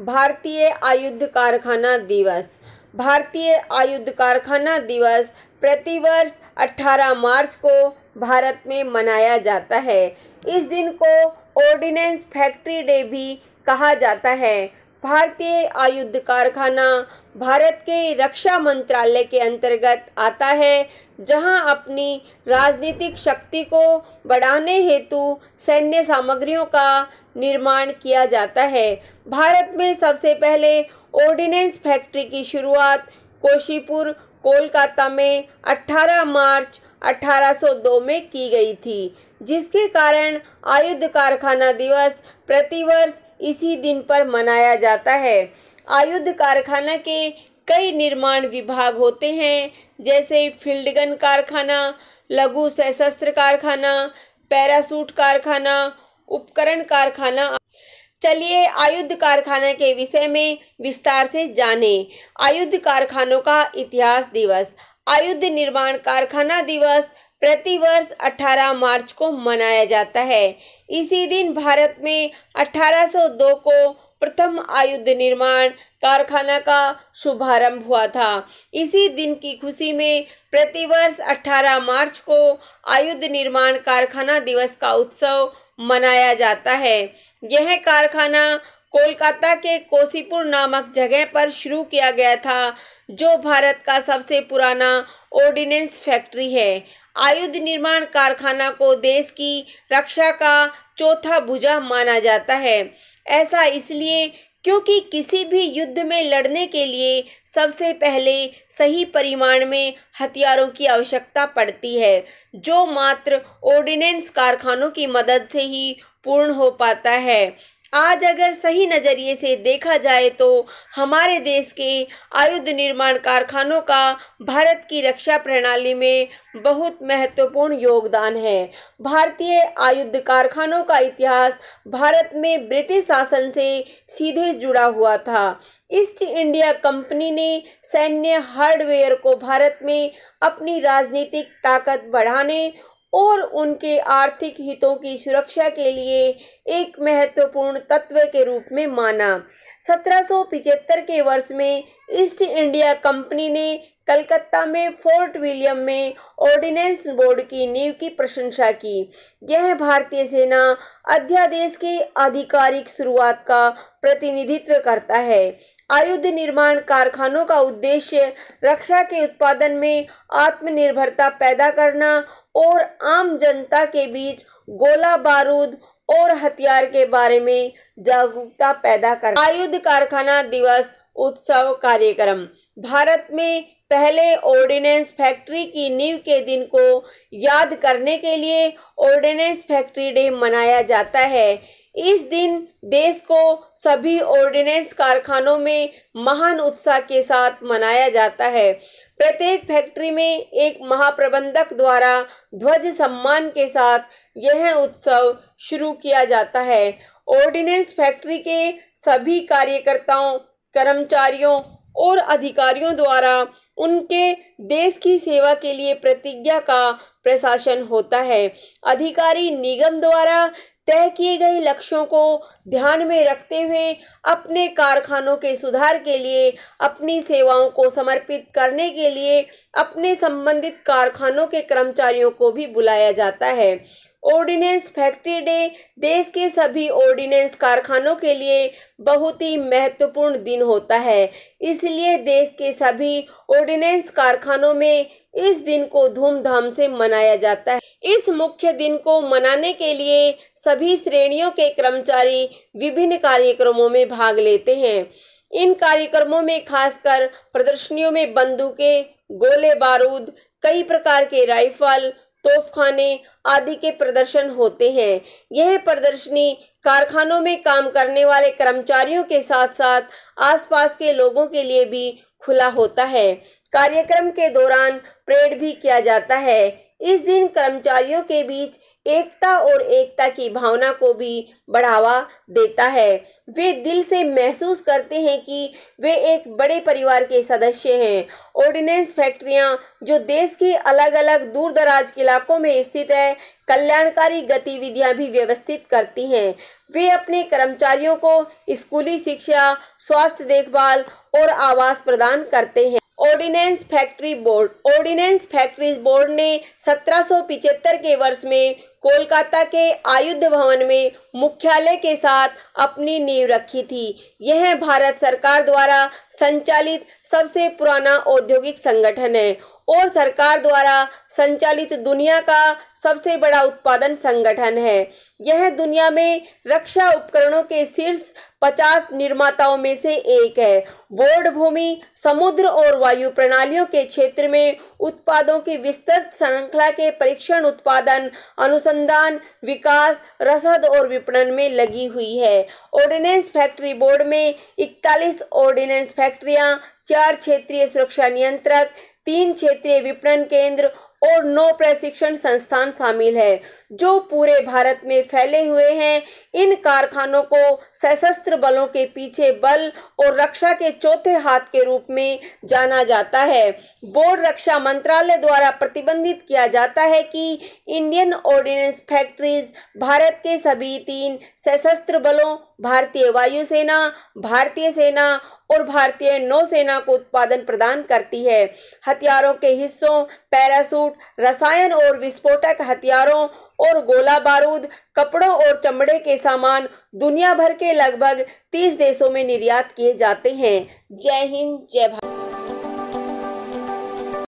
भारतीय आयुध कारखाना दिवस भारतीय आयुध कारखाना दिवस प्रतिवर्ष 18 मार्च को भारत में मनाया जाता है इस दिन को ऑर्डिनेंस फैक्ट्री डे भी कहा जाता है भारतीय आयुध कारखाना भारत के रक्षा मंत्रालय के अंतर्गत आता है जहां अपनी राजनीतिक शक्ति को बढ़ाने हेतु सैन्य सामग्रियों का निर्माण किया जाता है भारत में सबसे पहले ऑर्डिनेंस फैक्ट्री की शुरुआत कोशीपुर कोलकाता में 18 मार्च 1802 में की गई थी जिसके कारण आयुध कारखाना दिवस प्रतिवर्ष इसी दिन पर मनाया जाता है आयुध कारखाना के कई निर्माण विभाग होते हैं जैसे फील्डगन कारखाना लघु सशस्त्र कारखाना पैरासूट कारखाना उपकरण कारखाना चलिए आयुध कारखाना के विषय में विस्तार से जानें आयुध कारखानों का इतिहास दिवस आयुध निर्माण कारखाना दिवस प्रतिवर्ष 18 मार्च को मनाया जाता है इसी दिन भारत में 1802 को प्रथम आयुध निर्माण कारखाना का शुभारंभ हुआ था इसी दिन की खुशी में प्रतिवर्ष 18 मार्च को आयुध निर्माण कारखाना दिवस का उत्सव मनाया जाता है यह कारखाना कोलकाता के कोसीपुर नामक जगह पर शुरू किया गया था जो भारत का सबसे पुराना ऑर्डिनेंस फैक्ट्री है आयुध निर्माण कारखाना को देश की रक्षा का चौथा भुजा माना जाता है ऐसा इसलिए क्योंकि किसी भी युद्ध में लड़ने के लिए सबसे पहले सही परिमाण में हथियारों की आवश्यकता पड़ती है जो मात्र ऑर्डिनेंस कारखानों की मदद से ही पूर्ण हो पाता है आज अगर सही नज़रिए से देखा जाए तो हमारे देश के आयुध निर्माण कारखानों का भारत की रक्षा प्रणाली में बहुत महत्वपूर्ण योगदान है भारतीय आयुध कारखानों का इतिहास भारत में ब्रिटिश शासन से सीधे जुड़ा हुआ था ईस्ट इंडिया कंपनी ने सैन्य हार्डवेयर को भारत में अपनी राजनीतिक ताकत बढ़ाने और उनके आर्थिक हितों की सुरक्षा के लिए एक महत्वपूर्ण तत्व के रूप में माना 1775 के वर्ष में ईस्ट इंडिया कंपनी ने कलकत्ता में फोर्ट विलियम में ऑर्डिनेंस बोर्ड की नींव की प्रशंसा की यह भारतीय सेना अध्यादेश की आधिकारिक शुरुआत का प्रतिनिधित्व करता है आयुध निर्माण कारखानों का उद्देश्य रक्षा के उत्पादन में आत्मनिर्भरता पैदा करना और आम जनता के बीच गोला बारूद और हथियार के बारे में जागरूकता पैदा कर आयुध कारखाना दिवस उत्सव कार्यक्रम भारत में पहले ऑर्डिनेंस फैक्ट्री की नींव के दिन को याद करने के लिए ऑर्डिनेंस फैक्ट्री डे मनाया जाता है इस दिन देश को सभी ऑर्डिनेंस कारखानों में महान उत्साह के साथ मनाया जाता है प्रत्येक फैक्ट्री में एक महाप्रबंधक द्वारा ध्वज सम्मान के साथ यह उत्सव शुरू किया जाता है ऑर्डिनेंस फैक्ट्री के सभी कार्यकर्ताओं कर्मचारियों और अधिकारियों द्वारा उनके देश की सेवा के लिए प्रतिज्ञा का प्रशासन होता है अधिकारी निगम द्वारा तय किए गए लक्ष्यों को ध्यान में रखते हुए अपने कारखानों के सुधार के लिए अपनी सेवाओं को समर्पित करने के लिए अपने संबंधित कारखानों के कर्मचारियों को भी बुलाया जाता है ऑर्डिनेंस फैक्ट्री डे देश के सभी ऑर्डिनेंस कारखानों के लिए बहुत ही महत्वपूर्ण दिन होता है इसलिए देश के सभी ऑर्डिनेंस कारखानों में इस दिन को धूमधाम से मनाया जाता है इस मुख्य दिन को मनाने के लिए सभी श्रेणियों के कर्मचारी विभिन्न कार्यक्रमों में भाग लेते हैं इन कार्यक्रमों में खासकर प्रदर्शनियों में बंदूकें गोले बारूद कई प्रकार के राइफल तोफखाने आदि के प्रदर्शन होते हैं यह प्रदर्शनी कारखानों में काम करने वाले कर्मचारियों के साथ साथ आसपास के लोगों के लिए भी खुला होता है कार्यक्रम के दौरान परेड भी किया जाता है इस दिन कर्मचारियों के बीच एकता और एकता की भावना को भी बढ़ावा देता है वे दिल से महसूस करते हैं कि वे एक बड़े परिवार के सदस्य हैं ऑर्डिनेंस फैक्ट्रियां जो देश के अलग अलग दूर दराज इलाकों में स्थित है कल्याणकारी गतिविधियां भी व्यवस्थित करती हैं वे अपने कर्मचारियों को स्कूली शिक्षा स्वास्थ्य देखभाल और आवास प्रदान करते हैं ordinance factory board ordinance factory board ने सत्रह के वर्ष में कोलकाता के आयुध भवन में मुख्यालय के साथ अपनी नींव रखी थी यह भारत सरकार द्वारा संचालित सबसे पुराना औद्योगिक संगठन है और सरकार द्वारा संचालित दुनिया का सबसे बड़ा उत्पादन संगठन है यह दुनिया में रक्षा उपकरणों के शीर्ष पचास निर्माताओं में से एक है बोर्ड भूमि समुद्र और वायु प्रणालियों के क्षेत्र में उत्पादों की विस्तृत श्रृंखला के परीक्षण उत्पादन अनुसंधान विकास रसद और विपणन में लगी हुई है ऑर्डिनेंस फैक्ट्री बोर्ड में 41 ऑर्डिनेंस फैक्ट्रियां चार क्षेत्रीय सुरक्षा नियंत्रक तीन क्षेत्रीय विपणन केंद्र और नौ प्रशिक्षण संस्थान शामिल है जो पूरे भारत में फैले हुए हैं इन कारखानों को सशस्त्र बलों के पीछे बल और रक्षा के चौथे हाथ के रूप में जाना जाता है बोर्ड रक्षा मंत्रालय द्वारा प्रतिबंधित किया जाता है कि इंडियन ऑर्डिनेंस फैक्ट्रीज भारत के सभी तीन सशस्त्र बलों भारतीय वायुसेना भारतीय सेना और भारतीय नौसेना को उत्पादन प्रदान करती है हथियारों के हिस्सों पैरासूट रसायन और विस्फोटक हथियारों और गोला बारूद कपड़ों और चमड़े के सामान दुनिया भर के लगभग 30 देशों में निर्यात किए जाते हैं जय हिंद जय भारत